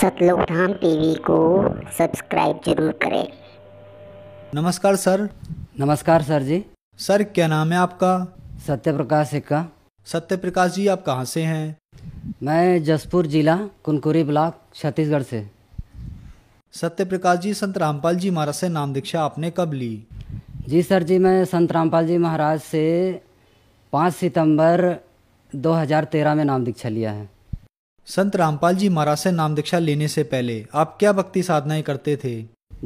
सतलोक धाम TV को subscribe जरूर करें नमस्कार सर नमस्कार सर जी सर क्या नाम है आपका सत्य प्रकाश सिक्का सत्य प्रकाश जी आप कहाँ से हैं मैं जसपुर जिला कुनकुरी ब्लॉक छत्तीसगढ़ से सत्य प्रकाश जी संत रामपाल जी महाराज से नाम दीक्षा आपने कब ली जी सर जी मैं संत रामपाल जी महाराज से 5 सितंबर 2013 में नाम दीक्षा लिया है संत रामपाल जी महाराज से नाम दीक्षा लेने से पहले आप क्या भक्ति साधनाएं करते थे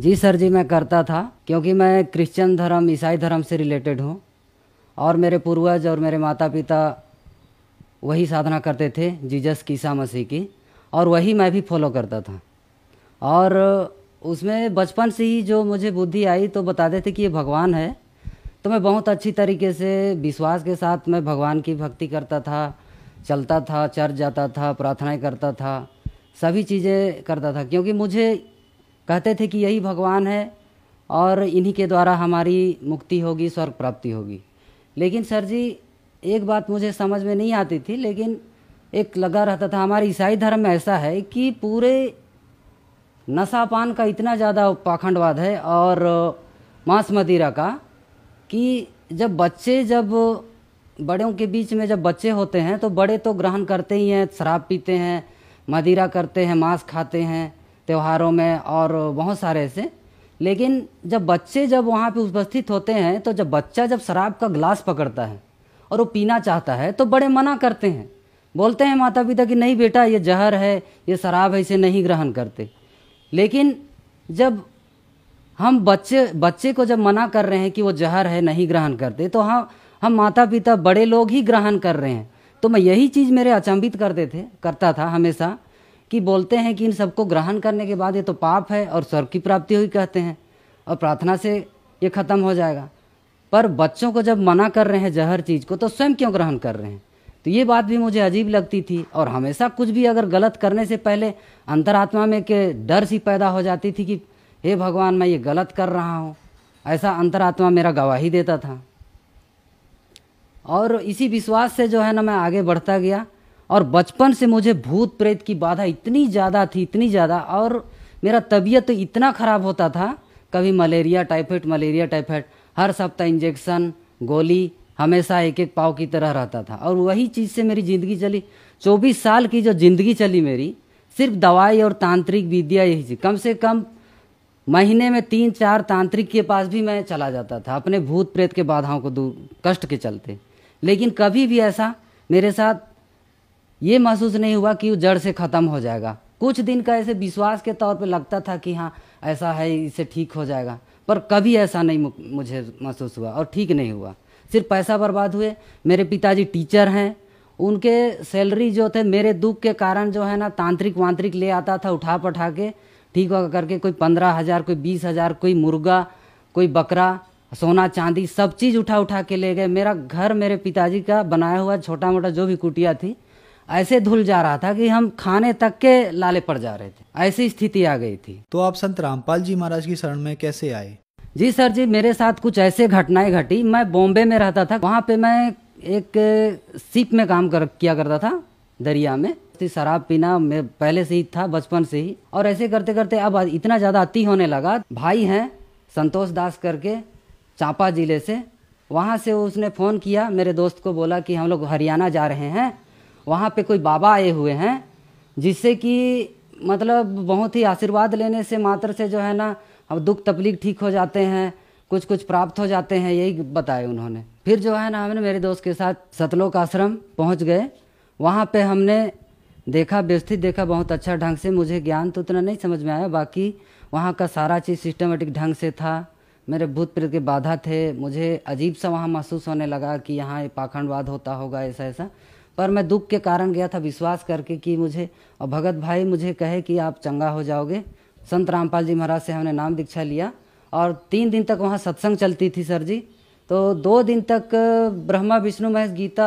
जी सर जी मैं करता था क्योंकि मैं क्रिश्चियन धर्म ईसाई धर्म से रिलेटेड हूँ और मेरे पूर्वज और मेरे माता पिता वही साधना करते थे जीजस कीसा मसीह की और वही मैं भी फॉलो करता था और उसमें बचपन से ही जो मुझे बुद्धि आई तो बताते थे कि ये भगवान है तो मैं बहुत अच्छी तरीके से विश्वास के साथ मैं भगवान की भक्ति करता था चलता था चर्च जाता था प्रार्थनाएं करता था सभी चीज़ें करता था क्योंकि मुझे कहते थे कि यही भगवान है और इन्हीं के द्वारा हमारी मुक्ति होगी स्वर्ग प्राप्ति होगी लेकिन सर जी एक बात मुझे समझ में नहीं आती थी लेकिन एक लगा रहता था हमारे ईसाई धर्म में ऐसा है कि पूरे नशापान का इतना ज़्यादा पाखंडवाद है और मांस मदिरा का कि जब बच्चे जब बड़ों के बीच में जब बच्चे होते हैं तो बड़े तो ग्रहण करते ही हैं शराब पीते हैं मदिरा करते हैं मांस खाते हैं त्योहारों में और बहुत सारे ऐसे लेकिन जब बच्चे जब वहाँ पे उपस्थित होते हैं तो जब बच्चा जब शराब का ग्लास पकड़ता है और वो पीना चाहता है तो बड़े मना करते हैं बोलते हैं माता पिता कि नहीं बेटा ये जहर है ये शराब है इसे नहीं ग्रहण करते लेकिन जब हम बच्चे बच्चे को जब मना कर रहे हैं कि वो जहर है नहीं ग्रहण करते तो हाँ हम माता पिता बड़े लोग ही ग्रहण कर रहे हैं तो मैं यही चीज़ मेरे अचंभित करते थे करता था हमेशा कि बोलते हैं कि इन सबको ग्रहण करने के बाद ये तो पाप है और स्वर्ग की प्राप्ति हुई कहते हैं और प्रार्थना से ये ख़त्म हो जाएगा पर बच्चों को जब मना कर रहे हैं जहर चीज़ को तो स्वयं क्यों ग्रहण कर रहे हैं तो ये बात भी मुझे अजीब लगती थी और हमेशा कुछ भी अगर गलत करने से पहले अंतरात्मा में के डर सी पैदा हो जाती थी कि हे भगवान मैं ये गलत कर रहा हूँ ऐसा अंतरात्मा मेरा गवाही देता था और इसी विश्वास से जो है ना मैं आगे बढ़ता गया और बचपन से मुझे भूत प्रेत की बाधा इतनी ज़्यादा थी इतनी ज़्यादा और मेरा तबीयत तो इतना ख़राब होता था कभी मलेरिया टाइफाइड मलेरिया टाइफाइड हर सप्ताह इंजेक्शन गोली हमेशा एक एक पाव की तरह रहता था और वही चीज़ से मेरी ज़िंदगी चली चौबीस साल की जो ज़िंदगी चली मेरी सिर्फ दवाई और तांत्रिक विद्या यही थी कम से कम महीने में तीन चार तांत्रिक के पास भी मैं चला जाता था अपने भूत प्रेत के बाधाओं को दूर कष्ट के चलते लेकिन कभी भी ऐसा मेरे साथ ये महसूस नहीं हुआ कि वो जड़ से ख़त्म हो जाएगा कुछ दिन का ऐसे विश्वास के तौर पे लगता था कि हाँ ऐसा है इसे ठीक हो जाएगा पर कभी ऐसा नहीं मुझे महसूस हुआ और ठीक नहीं हुआ सिर्फ पैसा बर्बाद हुए मेरे पिताजी टीचर हैं उनके सैलरी जो थे मेरे दुख के कारण जो है ना तांत्रिक वांत्रिक ले आता था उठा पठा के ठीक करके कोई पंद्रह हज़ार कोई बीस हज़ार कोई मुर्गा कोई बकरा सोना चांदी सब चीज़ उठा उठा के ले गए मेरा घर मेरे पिताजी का बनाया हुआ छोटा मोटा जो भी कुटिया थी ऐसे धुल जा रहा था कि हम खाने तक के लाले पड़ जा रहे थे ऐसी स्थिति आ गई थी तो आप संत रामपाल जी महाराज की शरण में कैसे आए जी सर जी मेरे साथ कुछ ऐसे घटनाएं घटी मैं बॉम्बे में रहता था वहाँ पे मैं एक सिप में काम कर किया करता था दरिया में शराब पीना मैं पहले से ही था बचपन से ही और ऐसे करते करते अब इतना ज़्यादा अति होने लगा भाई हैं संतोष दास करके चापा ज़िले से वहाँ से उसने फ़ोन किया मेरे दोस्त को बोला कि हम लोग हरियाणा जा रहे हैं वहाँ पे कोई बाबा आए हुए हैं जिससे कि मतलब बहुत ही आशीर्वाद लेने से मात्र से जो है ना अब दुख तकलीफ ठीक हो जाते हैं कुछ कुछ प्राप्त हो जाते हैं यही बताए उन्होंने फिर जो है ना हमने मेरे दोस्त के साथ सतलोक आश्रम पहुँच गए वहाँ पर हमने देखा व्यवस्थित देखा बहुत अच्छा ढंग से मुझे ज्ञान तो उतना नहीं समझ में आया बाकी वहाँ का सारा चीज़ सिस्टमेटिक ढंग से था मेरे भूत प्रेत के बाधा थे मुझे अजीब सा वहाँ महसूस होने लगा कि यहाँ ये पाखंडवाद होता होगा ऐसा ऐसा पर मैं दुख के कारण गया था विश्वास करके कि मुझे और भगत भाई मुझे कहे कि आप चंगा हो जाओगे संत रामपाल जी महाराज से हमने नाम दीक्षा लिया और तीन दिन तक वहाँ सत्संग चलती थी सर जी तो दो दिन तक ब्रह्मा विष्णु महेश गीता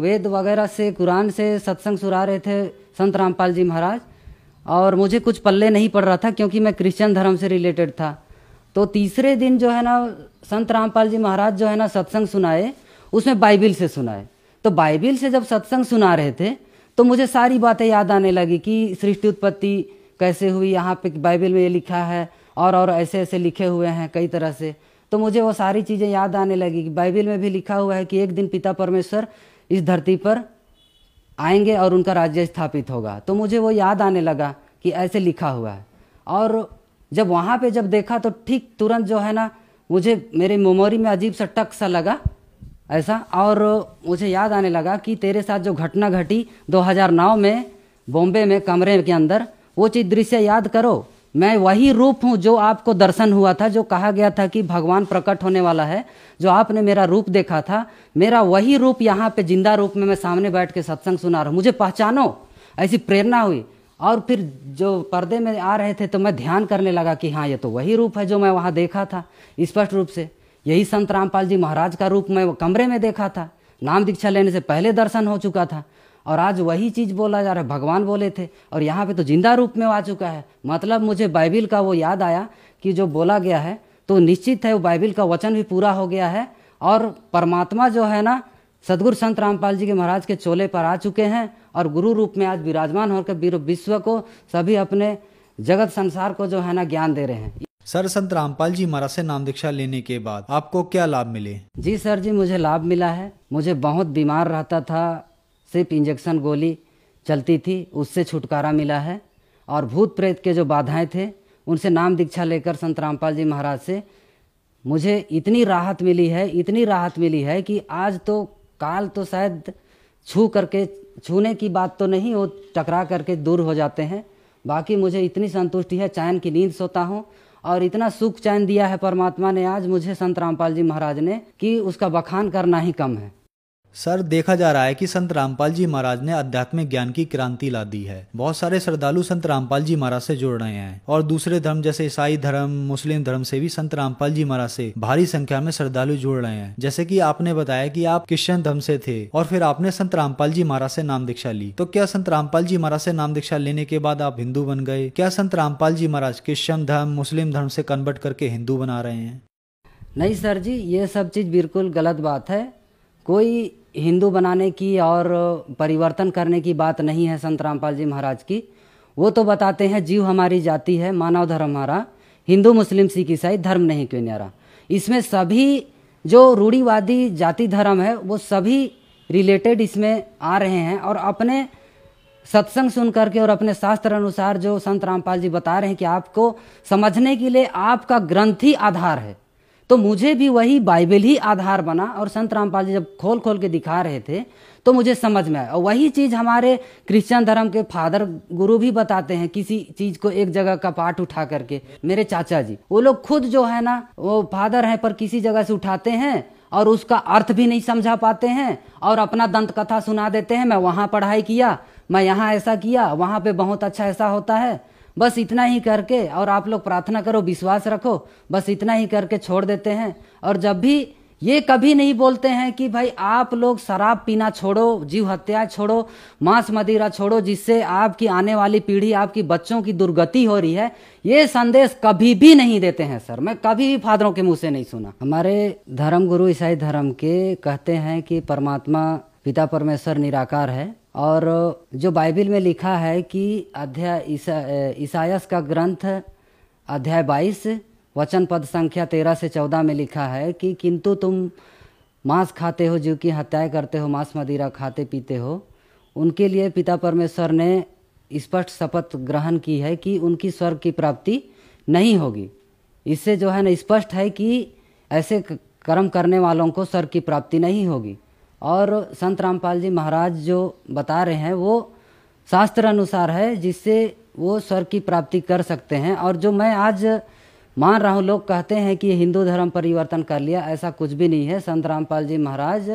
वेद वगैरह से कुरान से सत्संग सुरा रहे थे संत रामपाल जी महाराज और मुझे कुछ पल्ले नहीं पड़ रहा था क्योंकि मैं क्रिश्चियन धर्म से रिलेटेड था तो तीसरे दिन जो है ना संत रामपाल जी महाराज जो है ना सत्संग सुनाए उसमें बाइबिल से सुनाए तो बाइबिल से जब सत्संग सुना रहे थे तो मुझे सारी बातें याद आने लगी कि सृष्टि उत्पत्ति कैसे हुई यहाँ पे बाइबिल में ये लिखा है और और ऐसे ऐसे लिखे हुए हैं कई तरह से तो मुझे वो सारी चीज़ें याद आने लगी कि बाइबिल में भी लिखा हुआ है कि एक दिन पिता परमेश्वर इस धरती पर आएंगे और उनका राज्य स्थापित होगा तो मुझे वो याद आने लगा कि ऐसे लिखा हुआ है और जब वहाँ पे जब देखा तो ठीक तुरंत जो है ना मुझे मेरे मेमोरी में अजीब सा टक सा लगा ऐसा और मुझे याद आने लगा कि तेरे साथ जो घटना घटी 2009 में बॉम्बे में कमरे के अंदर वो चीज दृश्य याद करो मैं वही रूप हूँ जो आपको दर्शन हुआ था जो कहा गया था कि भगवान प्रकट होने वाला है जो आपने मेरा रूप देखा था मेरा वही रूप यहाँ पे जिंदा रूप में मैं सामने बैठ के सत्संग सुना रहा हूँ मुझे पहचानो ऐसी प्रेरणा हुई और फिर जो पर्दे में आ रहे थे तो मैं ध्यान करने लगा कि हाँ ये तो वही रूप है जो मैं वहाँ देखा था स्पष्ट रूप से यही संत रामपाल जी महाराज का रूप मैं कमरे में देखा था नाम दीक्षा लेने से पहले दर्शन हो चुका था और आज वही चीज़ बोला जा रहा है भगवान बोले थे और यहाँ पे तो जिंदा रूप में आ चुका है मतलब मुझे बाइबिल का वो याद आया कि जो बोला गया है तो निश्चित है वो बाइबिल का वचन भी पूरा हो गया है और परमात्मा जो है ना सदगुरु संत रामपाल जी के महाराज के चोले पर आ चुके हैं और गुरु रूप में आज विराजमान होकर विश्व को सभी अपने जगत संसार को जो है ना ज्ञान दे रहे हैं सर संत रामपाल जी महाराज से नाम दीक्षा लेने के बाद आपको क्या लाभ मिले जी सर जी मुझे लाभ मिला है मुझे बहुत बीमार रहता था सिर्फ इंजेक्शन गोली चलती थी उससे छुटकारा मिला है और भूत प्रेत के जो बाधाएं थे उनसे नाम दीक्षा लेकर संत रामपाल जी महाराज से मुझे इतनी राहत मिली है इतनी राहत मिली है कि आज तो काल तो शायद छू करके छूने की बात तो नहीं वो टकरा करके दूर हो जाते हैं बाकी मुझे इतनी संतुष्टि है चैन की नींद सोता हूँ और इतना सुख चैन दिया है परमात्मा ने आज मुझे संत रामपाल जी महाराज ने कि उसका बखान करना ही कम है सर देखा जा रहा है कि संत रामपाल जी महाराज ने आध्यात्मिक ज्ञान की क्रांति ला दी है बहुत सारे श्रद्धालु संत रामपाल जी महाराज से जुड़ रहे हैं और दूसरे धर्म जैसे ईसाई धर्म मुस्लिम धर्म से भी संत रामपाल जी महाराज से भारी संख्या में श्रद्धालु जुड़ रहे हैं जैसे की आपने बताया कि आप क्रिश्चियन धर्म से थे और फिर आपने संत रामपाल जी महाराज से नाम दीक्षा ली तो क्या संत रामपाल जी महाराज से नाम दीक्षा लेने के बाद आप हिंदू बन गए क्या संत रामपाल जी महाराज क्रिश्चियन धर्म मुस्लिम धर्म से कन्वर्ट करके हिंदू बना रहे हैं नहीं सर जी ये सब चीज़ बिल्कुल गलत बात है कोई हिंदू बनाने की और परिवर्तन करने की बात नहीं है संत रामपाल जी महाराज की वो तो बताते हैं जीव हमारी जाति है मानव धर्म हमारा हिंदू मुस्लिम सिख ईसाई धर्म नहीं क्यों न्यारा इसमें सभी जो रूढ़ीवादी जाति धर्म है वो सभी रिलेटेड इसमें आ रहे हैं और अपने सत्संग सुन करके और अपने शास्त्र अनुसार जो संत रामपाल जी बता रहे हैं कि आपको समझने के लिए आपका ग्रंथी आधार है तो मुझे भी वही बाइबल ही आधार बना और संत रामपाल जी जब खोल खोल के दिखा रहे थे तो मुझे समझ में आया और वही चीज़ हमारे क्रिश्चियन धर्म के फादर गुरु भी बताते हैं किसी चीज़ को एक जगह का पाठ उठा करके मेरे चाचा जी वो लोग खुद जो है ना वो फादर हैं पर किसी जगह से उठाते हैं और उसका अर्थ भी नहीं समझा पाते हैं और अपना दंत कथा सुना देते हैं मैं वहाँ पढ़ाई किया मैं यहाँ ऐसा किया वहाँ पे बहुत अच्छा ऐसा होता है बस इतना ही करके और आप लोग प्रार्थना करो विश्वास रखो बस इतना ही करके छोड़ देते हैं और जब भी ये कभी नहीं बोलते हैं कि भाई आप लोग शराब पीना छोड़ो जीव हत्या छोड़ो मांस मदिरा छोड़ो जिससे आपकी आने वाली पीढ़ी आपकी बच्चों की दुर्गति हो रही है ये संदेश कभी भी नहीं देते हैं सर मैं कभी भी फादरों के मुंह से नहीं सुना हमारे धर्म गुरु ईसाई धर्म के कहते हैं कि परमात्मा पिता परमेश्वर निराकार है और जो बाइबिल में लिखा है कि अध्याय ईसायस का ग्रंथ अध्याय बाईस वचन पद संख्या तेरह से चौदह में लिखा है कि किंतु तुम मांस खाते हो जीव की हत्याएं करते हो मांस मदिरा खाते पीते हो उनके लिए पिता परमेश्वर ने स्पष्ट शपथ ग्रहण की है कि उनकी स्वर्ग की प्राप्ति नहीं होगी इससे जो है ना स्पष्ट है कि ऐसे कर्म करने वालों को स्वर्ग की प्राप्ति नहीं होगी और संत रामपाल जी महाराज जो बता रहे हैं वो शास्त्र अनुसार है जिससे वो स्वर्ग की प्राप्ति कर सकते हैं और जो मैं आज मान रहा हूँ लोग कहते हैं कि हिंदू धर्म परिवर्तन कर लिया ऐसा कुछ भी नहीं है संत रामपाल जी महाराज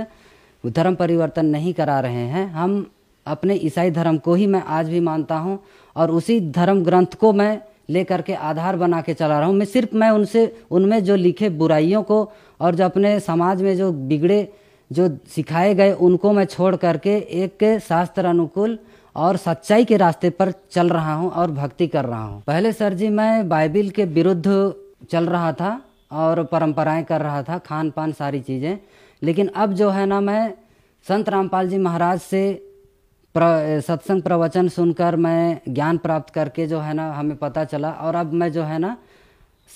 धर्म परिवर्तन नहीं करा रहे हैं हम अपने ईसाई धर्म को ही मैं आज भी मानता हूँ और उसी धर्म ग्रंथ को मैं लेकर के आधार बना के चला रहा हूँ मैं सिर्फ मैं उनसे उनमें जो लिखे बुराइयों को और जो अपने समाज में जो बिगड़े जो सिखाए गए उनको मैं छोड़ करके एक शास्त्र अनुकूल और सच्चाई के रास्ते पर चल रहा हूँ और भक्ति कर रहा हूँ पहले सर जी मैं बाइबिल के विरुद्ध चल रहा था और परंपराएं कर रहा था खान पान सारी चीज़ें लेकिन अब जो है ना मैं संत रामपाल जी महाराज से प्र, सत्संग प्रवचन सुनकर मैं ज्ञान प्राप्त करके जो है ना हमें पता चला और अब मैं जो है ना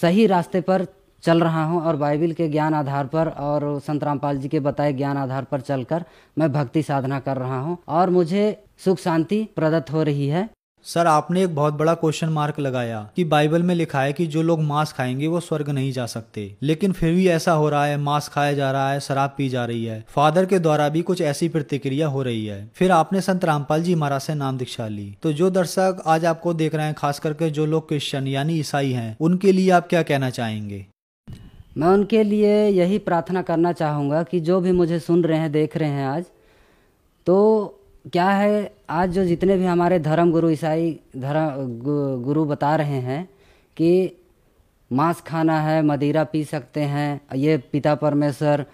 सही रास्ते पर चल रहा हूँ और बाइबिल के ज्ञान आधार पर और संत रामपाल जी के बताए ज्ञान आधार पर चलकर मैं भक्ति साधना कर रहा हूँ और मुझे सुख शांति प्रदत्त हो रही है सर आपने एक बहुत बड़ा क्वेश्चन मार्क लगाया कि बाइबल में लिखा है कि जो लोग मांस खाएंगे वो स्वर्ग नहीं जा सकते लेकिन फिर भी ऐसा हो रहा है मांस खाया जा रहा है शराब पी जा रही है फादर के द्वारा भी कुछ ऐसी प्रतिक्रिया हो रही है फिर आपने संत रामपाल जी महाराज से नाम दीक्षा ली तो जो दर्शक आज आपको देख रहे हैं खास करके जो लोग क्रिश्चियन यानी ईसाई है उनके लिए आप क्या कहना चाहेंगे मैं उनके लिए यही प्रार्थना करना चाहूँगा कि जो भी मुझे सुन रहे हैं देख रहे हैं आज तो क्या है आज जो जितने भी हमारे धर्म गुरु ईसाई धर्म गुरु बता रहे हैं कि मांस खाना है मदिरा पी सकते हैं ये पिता परमेश्वर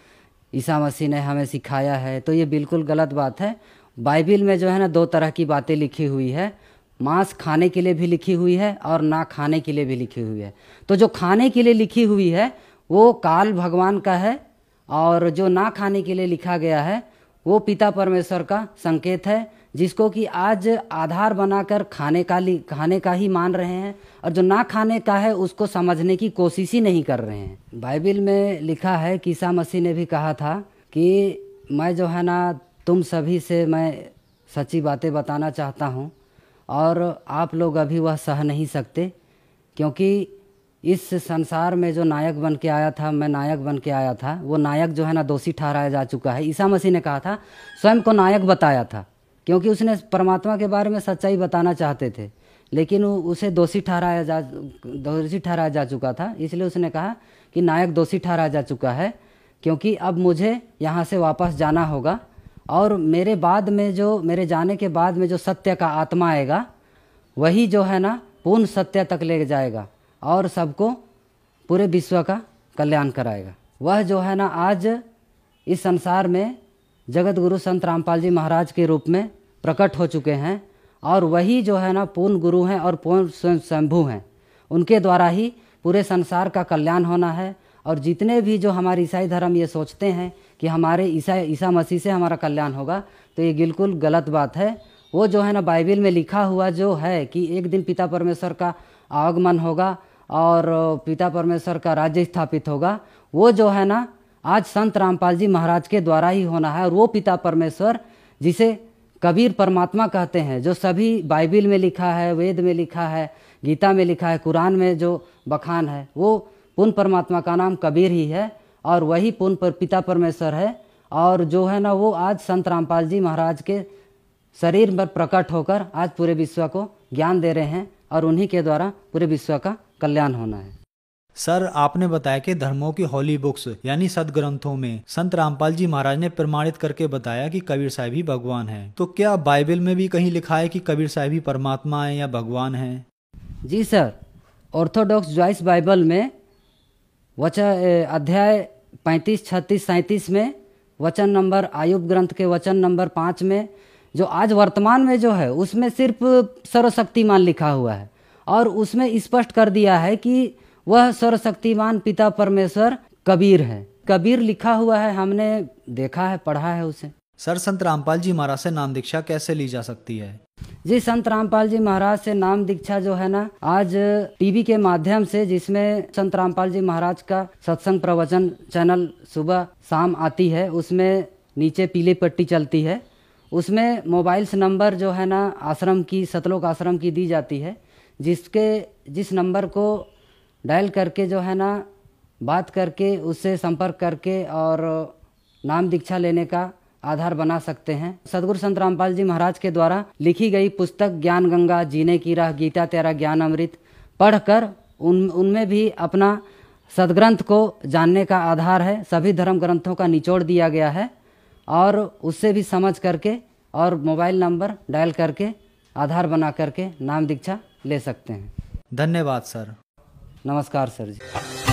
ईसा मसीह ने हमें सिखाया है तो ये बिल्कुल गलत बात है बाइबिल में जो है ना दो तरह की बातें लिखी हुई है मांस खाने के लिए भी लिखी हुई है और ना खाने के लिए भी लिखी हुई है तो जो खाने के लिए लिखी हुई है वो काल भगवान का है और जो ना खाने के लिए लिखा गया है वो पिता परमेश्वर का संकेत है जिसको कि आज आधार बनाकर खाने का ली खाने का ही मान रहे हैं और जो ना खाने का है उसको समझने की कोशिश ही नहीं कर रहे हैं बाइबिल में लिखा है कि ईसा मसीह ने भी कहा था कि मैं जो है ना तुम सभी से मैं सच्ची बातें बताना चाहता हूँ और आप लोग अभी वह सह नहीं सकते क्योंकि इस संसार में जो नायक बन के आया था मैं नायक बन के आया था वो नायक जो है ना दोषी ठहराया जा चुका है ईसा मसीह ने कहा था स्वयं को नायक बताया था क्योंकि उसने परमात्मा के बारे में सच्चाई बताना चाहते थे लेकिन उसे दोषी ठहराया जा दोषी ठहराया जा चुका था इसलिए उसने कहा कि नायक दोषी ठहराया जा चुका है क्योंकि अब मुझे यहाँ से वापस जाना होगा और मेरे बाद में जो मेरे जाने के बाद में जो सत्य का आत्मा आएगा वही जो है ना पूर्ण सत्य तक ले जाएगा और सबको पूरे विश्व का कल्याण कराएगा वह जो है ना आज इस संसार में जगत गुरु संत रामपाल जी महाराज के रूप में प्रकट हो चुके हैं और वही जो है ना पूर्ण गुरु हैं और पूर्ण शंभु हैं उनके द्वारा ही पूरे संसार का कल्याण होना है और जितने भी जो हमारे ईसाई धर्म ये सोचते हैं कि हमारे ईसाई ईसा मसीह से हमारा कल्याण होगा तो ये बिल्कुल गलत बात है वो जो है ना बाइबिल में लिखा हुआ जो है कि एक दिन पिता परमेश्वर का आगमन होगा और पिता परमेश्वर का राज्य स्थापित होगा वो जो है ना आज संत रामपाल जी महाराज के द्वारा ही होना है और वो पिता परमेश्वर जिसे कबीर परमात्मा कहते हैं जो सभी बाइबिल में लिखा है वेद में लिखा है गीता में लिखा है कुरान में जो बखान है वो पूर्ण परमात्मा का नाम कबीर ही है और वही पूर्ण पर पिता परमेश्वर है और जो है ना वो आज संत रामपाल जी महाराज के शरीर पर प्रकट होकर आज पूरे विश्व को ज्ञान दे रहे हैं और उन्हीं के द्वारा पूरे विश्व का कल्याण होना है सर आपने बताया कि धर्मों की होली बुक्स यानी सदग्रंथों में संत रामपाल जी महाराज ने प्रमाणित करके बताया कि कबीर साहब ही भगवान है तो क्या बाइबल में भी कहीं लिखा है कि कबीर साहब ही परमात्मा है या भगवान है जी सर ऑर्थोडॉक्स ज्वाइस बाइबल में वचन अध्याय पैंतीस छत्तीस सैंतीस में वचन नंबर आयुब ग्रंथ के वचन नंबर पाँच में जो आज वर्तमान में जो है उसमें सिर्फ सर्वशक्तिमान लिखा हुआ है और उसमें स्पष्ट कर दिया है कि वह सर्वशक्तिमान पिता परमेश्वर कबीर है कबीर लिखा हुआ है हमने देखा है पढ़ा है उसे सर संत रामपाल जी महाराज से नाम दीक्षा कैसे ली जा सकती है जी संत रामपाल जी महाराज से नाम दीक्षा जो है ना आज टीवी के माध्यम से जिसमें संत रामपाल जी महाराज का सत्संग प्रवचन चैनल सुबह शाम आती है उसमें नीचे पीली पट्टी चलती है उसमें मोबाइल नंबर जो है ना आश्रम की सतलोक आश्रम की दी जाती है जिसके जिस नंबर को डायल करके जो है ना बात करके उससे संपर्क करके और नाम दीक्षा लेने का आधार बना सकते हैं सदगुरु संत रामपाल जी महाराज के द्वारा लिखी गई पुस्तक ज्ञान गंगा जीने की राह गीता तेरा ज्ञान अमृत पढ़कर उन उनमें भी अपना सदग्रंथ को जानने का आधार है सभी धर्म ग्रंथों का निचोड़ दिया गया है और उससे भी समझ करके और मोबाइल नंबर डायल करके आधार बना करके नाम दीक्षा ले सकते हैं धन्यवाद सर नमस्कार सर जी